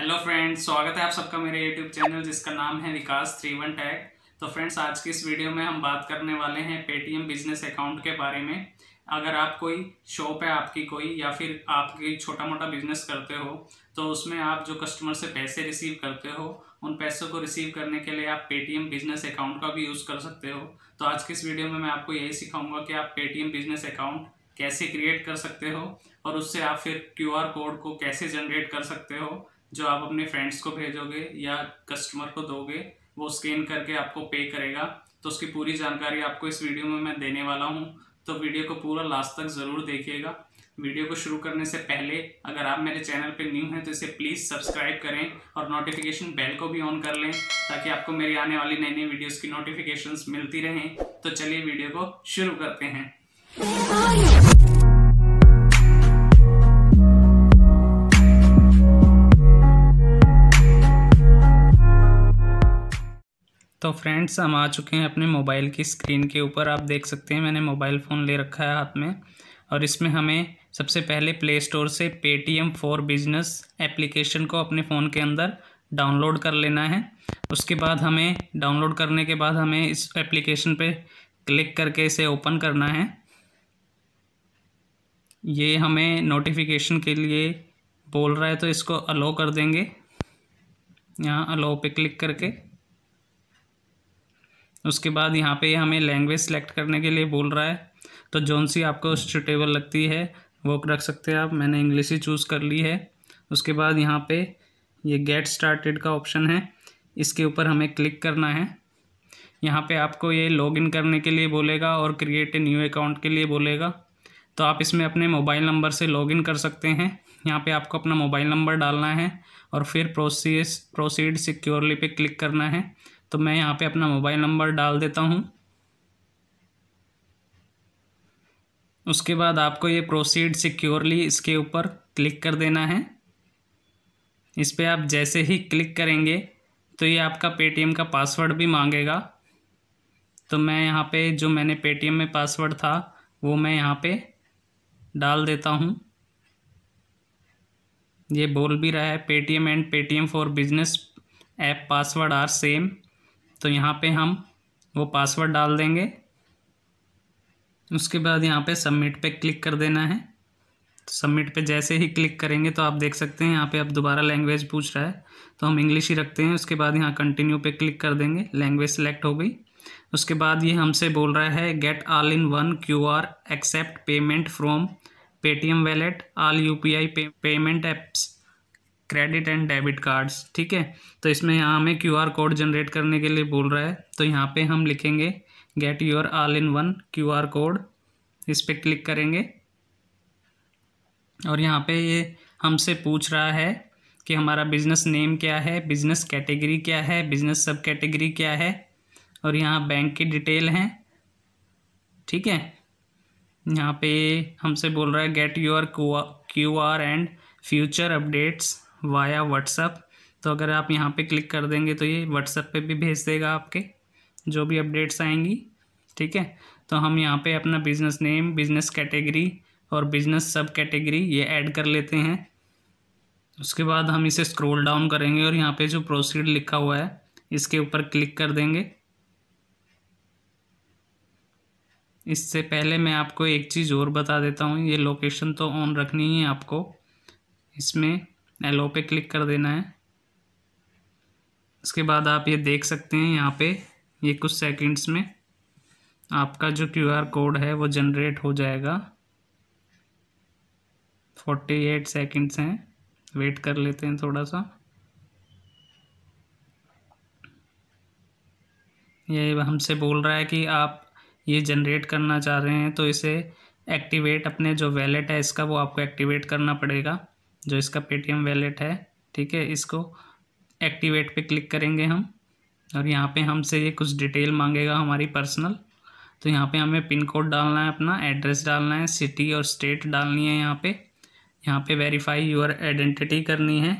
hello friends स्वागत है आप सबका मेरे यूट्यूब चैनल जिसका नाम है विकास थ्री वन टैग तो फ्रेंड्स आज की इस वीडियो में हम बात करने वाले हैं पेटीएम बिजनेस अकाउंट के बारे में अगर आप कोई शॉप है आपकी कोई या फिर आपकी छोटा मोटा बिजनेस करते हो तो उसमें आप जो कस्टमर से पैसे रिसीव करते हो उन पैसों को रिसीव करने के लिए आप पेटीएम बिजनेस अकाउंट का भी यूज़ कर सकते हो तो आज की इस वीडियो में मैं आपको यही सिखाऊंगा कि आप पेटीएम बिजनेस अकाउंट कैसे क्रिएट कर सकते हो और उससे आप फिर क्यूआर कोड को कैसे जनरेट कर सकते हो जो आप अपने फ्रेंड्स को भेजोगे या कस्टमर को दोगे वो स्कैन करके आपको पे करेगा तो उसकी पूरी जानकारी आपको इस वीडियो में मैं देने वाला हूँ तो वीडियो को पूरा लास्ट तक ज़रूर देखिएगा वीडियो को शुरू करने से पहले अगर आप मेरे चैनल पर न्यू हैं तो इसे प्लीज़ सब्सक्राइब करें और नोटिफिकेशन बेल को भी ऑन कर लें ताकि आपको मेरी आने वाली नई नई वीडियोस की नोटिफिकेशंस मिलती रहें तो चलिए वीडियो को शुरू करते हैं तो फ्रेंड्स हम आ चुके हैं अपने मोबाइल की स्क्रीन के ऊपर आप देख सकते हैं मैंने मोबाइल फ़ोन ले रखा है हाथ में और इसमें हमें सबसे पहले प्ले स्टोर से पेटीएम फॉर बिजनेस एप्लीकेशन को अपने फ़ोन के अंदर डाउनलोड कर लेना है उसके बाद हमें डाउनलोड करने के बाद हमें इस एप्लीकेशन पे क्लिक करके इसे ओपन करना है ये हमें नोटिफिकेशन के लिए बोल रहा है तो इसको अलो कर देंगे यहाँ अलो पे क्लिक करके उसके बाद यहाँ पे हमें लैंग्वेज सेलेक्ट करने के लिए बोल रहा है तो जौन सी आपको सुटेबल लगती है वो रख सकते हैं आप मैंने इंग्लिश ही चूज़ कर ली है उसके बाद यहाँ पे ये गेट स्टार्टेड का ऑप्शन है इसके ऊपर हमें क्लिक करना है यहाँ पे आपको ये लॉगिन करने के लिए बोलेगा और क्रिएट ए न्यू अकाउंट के लिए बोलेगा तो आप इसमें अपने मोबाइल नंबर से लॉगिन कर सकते हैं यहाँ पे आपको अपना मोबाइल नंबर डालना है और फिर प्रोसीस प्रोसीड सिक्योरली पे क्लिक करना है तो मैं यहाँ पे अपना मोबाइल नंबर डाल देता हूँ उसके बाद आपको ये प्रोसीड सिक्योरली इसके ऊपर क्लिक कर देना है इस पर आप जैसे ही क्लिक करेंगे तो ये आपका पेटीएम का पासवर्ड भी मांगेगा तो मैं यहाँ पे जो मैंने पेटीएम में पासवर्ड था वो मैं यहाँ पे डाल देता हूँ ये बोल भी रहा है Paytm and Paytm for business app password are same तो यहाँ पे हम वो पासवर्ड डाल देंगे उसके बाद यहाँ पे सबमिट पे क्लिक कर देना है तो सबमिट पे जैसे ही क्लिक करेंगे तो आप देख सकते हैं यहाँ पे अब दोबारा लैंग्वेज पूछ रहा है तो हम इंग्लिश ही रखते हैं उसके बाद यहाँ कंटिन्यू पे क्लिक कर देंगे लैंग्वेज सेलेक्ट हो गई उसके बाद ये हमसे बोल रहा है get all in one Q R accept payment from Paytm wallet all U P I payment apps credit and debit cards ठीक है तो इसमें यहाँ हमें क्यू आर कोड जनरेट करने के लिए बोल रहा है तो यहाँ पे हम लिखेंगे get your all in one Q R code इस पर क्लिक करेंगे और यहाँ पे ये हमसे पूछ रहा है कि हमारा बिजनेस नेम क्या है बिजनेस कैटेगरी क्या है बिजनेस सब कैटेगरी क्या है और यहाँ बैंक की डिटेल हैं ठीक है यहाँ पे हमसे बोल रहा है get your Q R and future updates via WhatsApp तो अगर आप यहाँ पे क्लिक कर देंगे तो ये व्हाट्सअप पे भी भेज देगा आपके जो भी अपडेट्स आएंगी ठीक है तो हम यहाँ पे अपना बिज़नेस नेम बिज़नेस कैटेगरी और बिज़नेस सब कैटेगरी ये ऐड कर लेते हैं उसके बाद हम इसे स्क्रोल डाउन करेंगे और यहाँ पर जो प्रोसीड लिखा हुआ है इसके ऊपर क्लिक कर देंगे इससे पहले मैं आपको एक चीज़ और बता देता हूँ ये लोकेशन तो ऑन रखनी है आपको इसमें एलो पे क्लिक कर देना है उसके बाद आप ये देख सकते हैं यहाँ पे ये कुछ सेकंड्स में आपका जो क्यू आर कोड है वो जनरेट हो जाएगा फोर्टी एट सेकेंड्स हैं वेट कर लेते हैं थोड़ा सा ये हमसे बोल रहा है कि आप ये जनरेट करना चाह रहे हैं तो इसे एक्टिवेट अपने जो वैलेट है इसका वो आपको एक्टिवेट करना पड़ेगा जो इसका पेटीएम वैलेट है ठीक है इसको एक्टिवेट पे क्लिक करेंगे हम और यहाँ पे हमसे ये कुछ डिटेल मांगेगा हमारी पर्सनल तो यहाँ पे हमें पिन कोड डालना है अपना एड्रेस डालना है सिटी और स्टेट डालनी है यहाँ पे यहाँ पे वेरीफाई योर आइडेंटिटी करनी है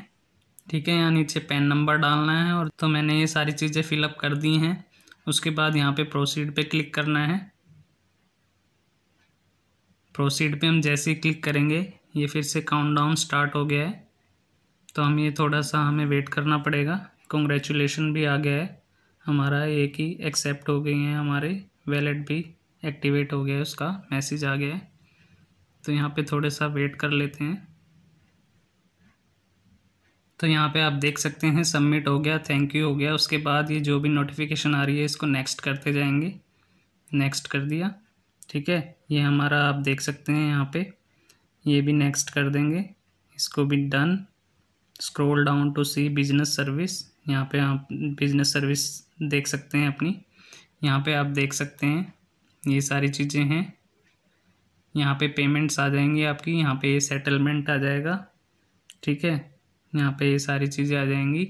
ठीक है यहाँ नीचे पेन नंबर डालना है और तो मैंने ये सारी चीज़ें फिलअप कर दी हैं उसके बाद यहाँ पर प्रोसीड पर क्लिक करना है प्रोसीड पर हम जैसे ही क्लिक करेंगे ये फिर से काउंटडाउन स्टार्ट हो गया है तो हम ये थोड़ा सा हमें वेट करना पड़ेगा कॉन्ग्रेचुलेशन भी आ गया है हमारा एक ही एक्सेप्ट हो गई है हमारे वैलेट भी एक्टिवेट हो गया है उसका मैसेज आ गया है तो यहाँ पे थोड़ा सा वेट कर लेते हैं तो यहाँ पे आप देख सकते हैं सबमिट हो गया थैंक यू हो गया उसके बाद ये जो भी नोटिफिकेशन आ रही है इसको नेक्स्ट करते जाएंगे नेक्स्ट कर दिया ठीक है ये हमारा आप देख सकते हैं यहाँ पे ये भी नेक्स्ट कर देंगे इसको भी done scroll down to see business service यहाँ पे आप बिजनेस सर्विस देख सकते हैं अपनी यहाँ पे आप देख सकते हैं ये सारी चीज़ें हैं यहाँ पे पेमेंट्स आ जाएंगी आपकी यहाँ पे ये सेटलमेंट आ जाएगा ठीक है यहाँ पे ये सारी चीज़ें आ जाएंगी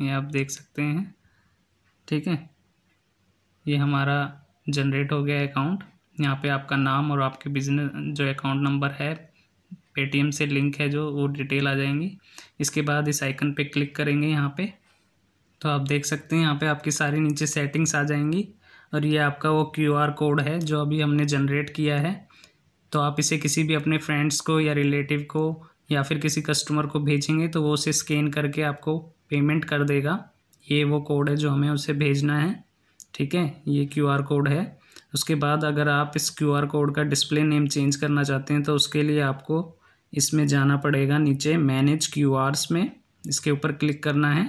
ये आप देख सकते हैं ठीक है ये हमारा जनरेट हो गया अकाउंट यहाँ पे आपका नाम और आपके बिजनेस जो अकाउंट नंबर है पेटीएम से लिंक है जो वो डिटेल आ जाएंगी इसके बाद इस आइकन पे क्लिक करेंगे यहाँ पे तो आप देख सकते हैं यहाँ पे आपकी सारी नीचे सेटिंग्स आ जाएंगी और ये आपका वो क्यू आर कोड है जो अभी हमने जनरेट किया है तो आप इसे किसी भी अपने फ्रेंड्स को या रिलेटिव को या फिर किसी कस्टमर को भेजेंगे तो वो उसे स्कैन करके आपको पेमेंट कर देगा ये वो कोड है जो हमें उसे भेजना है ठीक है ये क्यू आर कोड है उसके बाद अगर आप इस क्यू आर कोड का डिस्प्ले नेम चेंज करना चाहते हैं तो उसके लिए आपको इसमें जाना पड़ेगा नीचे मैनेज क्यू आर्स में इसके ऊपर क्लिक करना है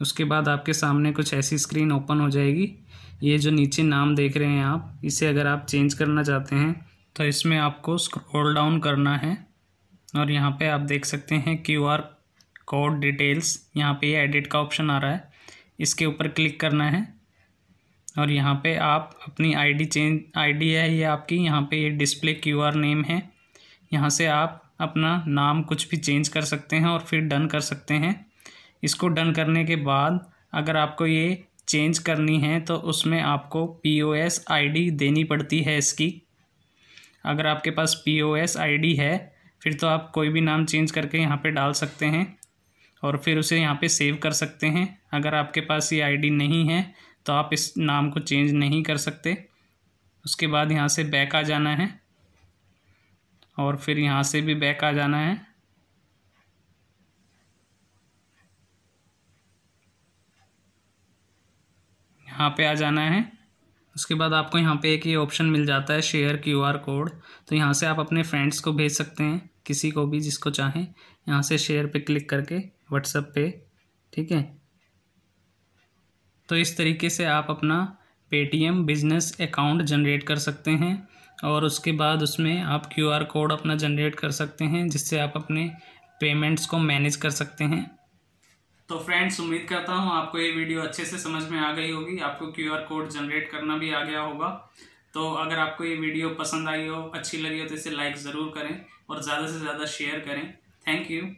उसके बाद आपके सामने कुछ ऐसी स्क्रीन ओपन हो जाएगी ये जो नीचे नाम देख रहे हैं आप इसे अगर आप चेंज करना चाहते हैं तो इसमें आपको स्क्रॉल डाउन करना है और यहाँ पे आप देख सकते हैं क्यू आर कोड डिटेल्स यहाँ पे ये एडिट का ऑप्शन आ रहा है इसके ऊपर क्लिक करना है और यहाँ पे आप अपनी आईडी चेंज आईडी है ये आपकी यहाँ पे ये डिस्प्ले क्यूआर नेम है यहाँ से आप अपना नाम कुछ भी चेंज कर सकते हैं और फिर डन कर सकते हैं इसको डन करने के बाद अगर आपको ये चेंज करनी है तो उसमें आपको पीओएस आईडी देनी पड़ती है इसकी अगर आपके पास पीओएस आईडी है फिर तो आप कोई भी नाम चेंज करके यहाँ पे डाल सकते हैं और फिर उसे यहाँ पे सेव कर सकते हैं अगर आपके पास ये आईडी नहीं है तो आप इस नाम को चेंज नहीं कर सकते उसके बाद यहाँ से बैक आ जाना है और फिर यहाँ से भी बैक आ जाना है यहाँ पे आ जाना है उसके बाद आपको यहाँ पे एक ये ऑप्शन मिल जाता है शेयर क्यूआर कोड तो यहाँ से आप अपने फ्रेंड्स को भेज सकते हैं किसी को भी जिसको चाहें यहाँ से शेयर पे क्लिक करके व्हाट्सएप पे ठीक है तो इस तरीके से आप अपना पेटीएम बिजनेस अकाउंट जनरेट कर सकते हैं और उसके बाद उसमें आप क्यू आर कोड अपना जनरेट कर सकते हैं जिससे आप अपने पेमेंट्स को मैनेज कर सकते हैं तो फ्रेंड्स उम्मीद करता हूँ आपको ये वीडियो अच्छे से समझ में आ गई होगी आपको क्यू आर कोड जनरेट करना भी आ गया होगा तो अगर आपको ये वीडियो पसंद आई हो अच्छी लगी हो तो इसे लाइक ज़रूर करें और ज़्यादा से ज़्यादा शेयर करें थैंक यू